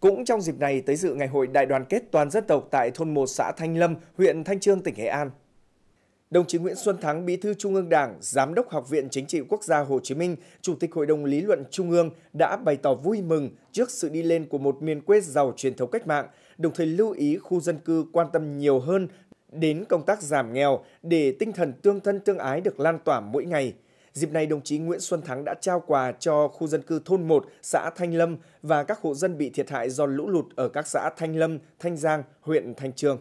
Cũng trong dịp này tới dự Ngày hội Đại đoàn kết toàn dân tộc tại thôn 1 xã Thanh Lâm, huyện Thanh Trương, tỉnh Nghệ An. Đồng chí Nguyễn Xuân Thắng, Bí thư Trung ương Đảng, Giám đốc Học viện Chính trị Quốc gia Hồ Chí Minh, Chủ tịch Hội đồng Lý luận Trung ương đã bày tỏ vui mừng trước sự đi lên của một miền quê giàu truyền thống cách mạng, đồng thời lưu ý khu dân cư quan tâm nhiều hơn đến công tác giảm nghèo để tinh thần tương thân tương ái được lan tỏa mỗi ngày – Dịp này, đồng chí Nguyễn Xuân Thắng đã trao quà cho khu dân cư thôn 1, xã Thanh Lâm và các hộ dân bị thiệt hại do lũ lụt ở các xã Thanh Lâm, Thanh Giang, huyện Thanh Trương.